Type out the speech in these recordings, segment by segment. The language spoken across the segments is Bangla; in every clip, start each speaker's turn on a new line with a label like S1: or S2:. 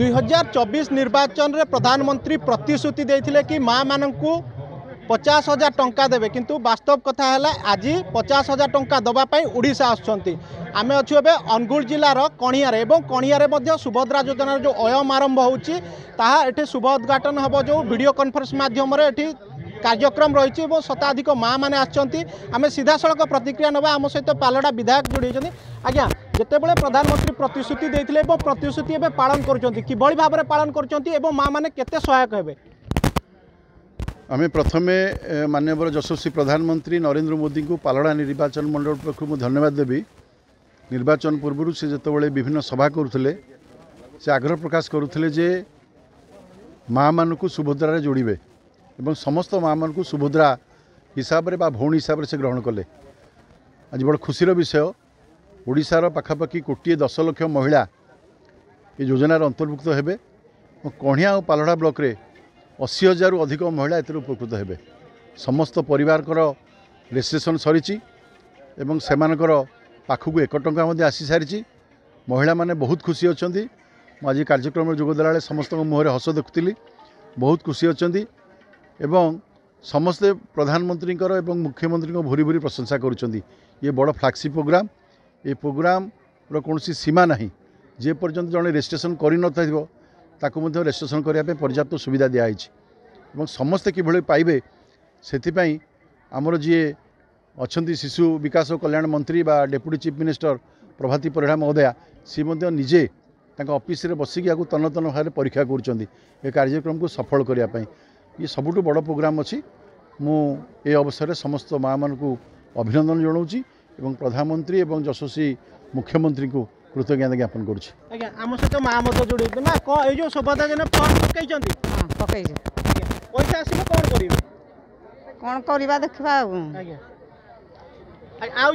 S1: দুই হাজার চবিশ নির্বাচনের প্রধানমন্ত্রী প্রতিশ্রুতি দিয়ে কি মা মানুষ পচাশ হাজার টঙ্কা দেবে কিন্তু বাস্তব কথা হল আজ পচাশ হাজার টঙ্কা দেওয়া ওড়শা আসছেন আমি অছু এবে অনুগুল জেলার কণিয়ারে এবং কণিয়ারে মধ্যে সুভদ্রা যোজনার যে অয়ম আরম্ভ হচ্ছে তাহা এটি শুভ উদ্ঘাটন হব যে ভিডিও কনফরেন্স মাধ্যমে এটি কার্যক্রম রয়েছে এবং শতাধিক মা মানে আসছেন আমি সিধাসলখ প্রতিক্রিয়া নেওয়া আমার সহ পালডা বিধায়ক যোড়ি হয়েছেন আজ্ঞা যেতবে প্রধানমন্ত্রী প্রতিশ্রুতি দিয়ে এবং প্রতিশ্রুতি এবার পালন করছেন কিভাবে ভাবে পালন করছেন এবং মা মানে কত সহায়ক হবে
S2: আমি প্রথমে মাননীয় যশস্বী প্রধানমন্ত্রী নরেন্দ্র মোদী পালড়া নির্বাচন মন্ডল পক্ষ ধন্যবাদ দেবী নির্বাচন পূর্ব সে যেত বিভিন্ন সভা করুলে সে আগ্রহ প্রকাশ করুলে যে মা মানুষ সুভদ্রার যোড়বে ଏବଂ ସମସ୍ତ ମାଆମାନଙ୍କୁ ସୁଭଦ୍ରା ହିସାବରେ ବା ଭଉଣୀ ହିସାବରେ ସେ ଗ୍ରହଣ କଲେ ଆଜି ବଡ଼ ଖୁସିର ବିଷୟ ଓଡ଼ିଶାର ପାଖାପାଖି କୋଟିଏ ଦଶ ଲକ୍ଷ ମହିଳା ଏ ଯୋଜନାରେ ଅନ୍ତର୍ଭୁକ୍ତ ହେବେ ଏବଂ କଣିଆ ଆଉ ପାଲଡ଼ା ବ୍ଲକରେ ଅଶୀ ହଜାରରୁ ଅଧିକ ମହିଳା ଏଥିରେ ଉପକୃତ ହେବେ ସମସ୍ତ ପରିବାରଙ୍କର ରେଜିଷ୍ଟ୍ରେସନ ସରିଛି ଏବଂ ସେମାନଙ୍କର ପାଖକୁ ଏକ ଟଙ୍କା ମଧ୍ୟ ଆସିସାରିଛି ମହିଳାମାନେ ବହୁତ ଖୁସି ଅଛନ୍ତି ମୁଁ ଆଜି କାର୍ଯ୍ୟକ୍ରମରେ ଯୋଗ ଦେଲାବେଳେ ସମସ୍ତଙ୍କ ମୁହଁରେ ହସ ଦେଖୁଥିଲି ବହୁତ ଖୁସି ଅଛନ୍ତି ଏବଂ ସମସ୍ତେ ପ୍ରଧାନମନ୍ତ୍ରୀଙ୍କର ଏବଂ ମୁଖ୍ୟମନ୍ତ୍ରୀଙ୍କ ଭୁରି ଭୁରି ପ୍ରଶଂସା କରୁଛନ୍ତି ଇଏ ବଡ଼ ଫ୍ଲାଗସିପ୍ ପ୍ରୋଗ୍ରାମ୍ ଏ ପ୍ରୋଗ୍ରାମର କୌଣସି ସୀମା ନାହିଁ ଯେପର୍ଯ୍ୟନ୍ତ ଜଣେ ରେଜିଷ୍ଟ୍ରେସନ୍ କରିନଥିବ ତାକୁ ମଧ୍ୟ ରେଜିଷ୍ଟ୍ରେସନ୍ କରିବା ପାଇଁ ପର୍ଯ୍ୟାପ୍ତ ସୁବିଧା ଦିଆହେଇଛି ଏବଂ ସମସ୍ତେ କିଭଳି ପାଇବେ ସେଥିପାଇଁ ଆମର ଯିଏ ଅଛନ୍ତି ଶିଶୁ ବିକାଶ ଓ କଲ୍ୟାଣ ମନ୍ତ୍ରୀ ବା deputy chief minister Prabhati Parida ମହୋଦୟା ସେ ମଧ୍ୟ ନିଜେ ତାଙ୍କ ଅଫିସରେ ବସିକି ଆକୁ ତନ୍ନତନ୍ନ ଭାବରେ ପରୀକ୍ଷା କରୁଛନ୍ତି ଏ କାର୍ଯ୍ୟକ୍ରମକୁ ସଫଳ କରିବା ପାଇଁ ଇଏ ସବୁଠୁ ବଡ଼ ପ୍ରୋଗ୍ରାମ ଅଛି ମୁଁ ଏ ଅବସରରେ ସମସ୍ତ ମାଆମାନଙ୍କୁ ଅଭିନନ୍ଦନ ଜଣାଉଛି ଏବଂ ପ୍ରଧାନମନ୍ତ୍ରୀ ଏବଂ ଯଶସ୍ୱୀ ମୁଖ୍ୟମନ୍ତ୍ରୀଙ୍କୁ କୃତଜ୍ଞତା ଜ୍ଞାପନ କରୁଛି
S1: ଆଜ୍ଞା ଆମ ଆଉ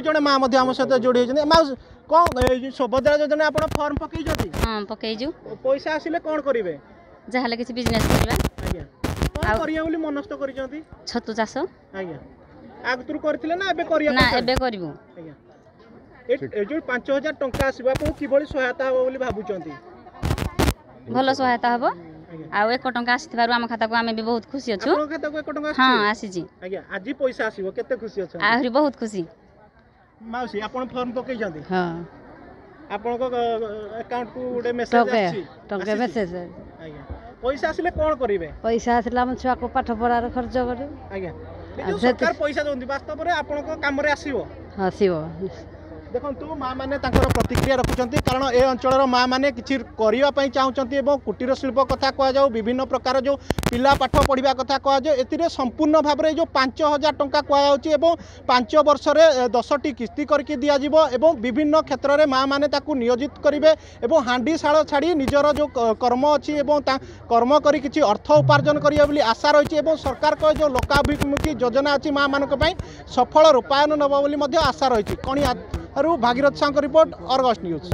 S1: ଜଣେ ମାଆ ମଧ୍ୟ ଆମ ସହିତ ଯୋଡ଼ି ହେଇଛନ୍ତି କ'ଣ ଯୋଜନା କରିବା ବୋଲି ମନସ୍ଥ କରିଛନ୍ତି ଛତୁ ଚାଷ ଆଜ୍ଞା ଆଗରୁ କରିଥିଲେ ନା ଏବେ କରିବା ନା ଏବେ କରିବୁ ଏ ଯୋଉ ପାଞ୍ଚ ହଜାର ଟଙ୍କା ଆସିବା ପାଇଁ କିଭଳି ସହାୟତା ହେବ ବୋଲି ଭାବୁଛନ୍ତି ଭଲ ସହାୟତା ହେବ ଆଉ ଏକ ଟଙ୍କା ଆସିଥିବାରୁ ଆମ ଖାତାକୁ ଆମେ ବି ବହୁତ ଖୁସି ଅଛୁ ହଁ ଆସିଛି ଆଜ୍ଞା ଆଜି ପଇସା ଆସିବ କେତେ ଖୁସି ଅଛ ଆହୁରି ବହୁତ ଖୁସି ମାଉସୀ ଆପଣ ଫର୍ମ ପକେଇଛନ୍ତି ହଁ ଆପଣଙ୍କ ଆକାଉଣ୍ଟକୁ ଗୋଟେ ମେସେଜ ଆସିଛି ଟଙ୍କା ମେସେଜ ଆଜ୍ଞା পয়সা আসলে কোন করিবে পয়সা আসলে আমার ছুয়াকে পাঠ পড়ার খরচ করিবে আজ্ঞা সরকার পয়সা দিকে বাস্তবরে আপনার কামরে আসিব আসিব ଦେଖନ୍ତୁ ମାଆମାନେ ତାଙ୍କର ପ୍ରତିକ୍ରିୟା ରଖୁଛନ୍ତି କାରଣ ଏ ଅଞ୍ଚଳର ମାଆମାନେ କିଛି କରିବା ପାଇଁ ଚାହୁଁଛନ୍ତି ଏବଂ କୁଟୀର ଶିଳ୍ପ କଥା କୁହାଯାଉ ବିଭିନ୍ନ ପ୍ରକାର ଯେଉଁ ପିଲା ପାଠ ପଢ଼ିବା କଥା କୁହାଯାଉ ଏଥିରେ ସମ୍ପୂର୍ଣ୍ଣ ଭାବରେ ଯେଉଁ ପାଞ୍ଚ ହଜାର ଟଙ୍କା କୁହାଯାଉଛି ଏବଂ ପାଞ୍ଚ ବର୍ଷରେ ଦଶଟି କିସ୍ତି କରିକି ଦିଆଯିବ ଏବଂ ବିଭିନ୍ନ କ୍ଷେତ୍ରରେ ମାଆମାନେ ତାକୁ ନିୟୋଜିତ କରିବେ ଏବଂ ହାଣ୍ଡିଶାଳ ଛାଡ଼ି ନିଜର ଯେଉଁ କର୍ମ ଅଛି ଏବଂ ତା କର୍ମ କରି କିଛି ଅର୍ଥ ଉପାର୍ଜନ କରିବେ ବୋଲି ଆଶା ରହିଛି ଏବଂ ସରକାରଙ୍କ ଯେଉଁ ଲୋକାଭିମୁଖୀ ଯୋଜନା ଅଛି ମାଆମାନଙ୍କ ପାଇଁ ସଫଳ ରୂପାୟନ ନେବ ବୋଲି ମଧ୍ୟ ଆଶା ରହିଛି କଣି ରୁ ଭାଗିରଥ ସାହୁଙ୍କ ରିପୋର୍ଟ ଅର୍ଗସ ନ୍ୟୁଜ୍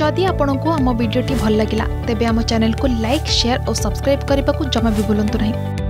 S1: ଯଦି ଆପଣଙ୍କୁ ଆମ ଭିଡ଼ିଓଟି ଭଲ ଲାଗିଲା ତେବେ ଆମ ଚ୍ୟାନେଲକୁ ଲାଇକ୍ ସେୟାର ଓ ସବସ୍କ୍ରାଇବ୍ କରିବାକୁ ଜମା ବି ଭୁଲନ୍ତୁ ନାହିଁ